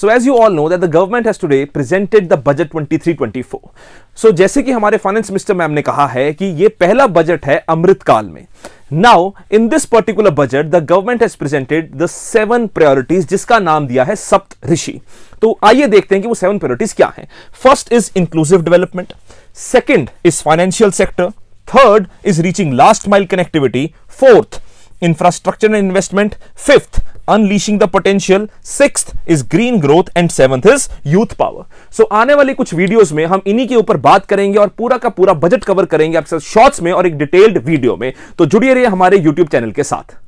so as you all know that the government has today presented the budget 2324 so जैसे कि हमारे finance minister ma'am ने कहा है कि ये पहला बजट है अमृतकाल में now in this particular budget the government has presented the seven priorities जिसका नाम दिया है सप्त ऋषि तो आइए देखते हैं कि वो सेवन प्रायोरिटीज क्या है first is inclusive development second is financial sector third is reaching last mile connectivity fourth infrastructure and investment fifth unleashing the potential six is green growth and seventh is youth power so आने वाले कुछ videos में हम इन्हीं के ऊपर बात करेंगे और पूरा का पूरा बजट कवर करेंगे आपके साथ शॉर्ट्स में और एक डिटेल्ड वीडियो में तो जुड़िए रहिए हमारे यूट्यूब चैनल के साथ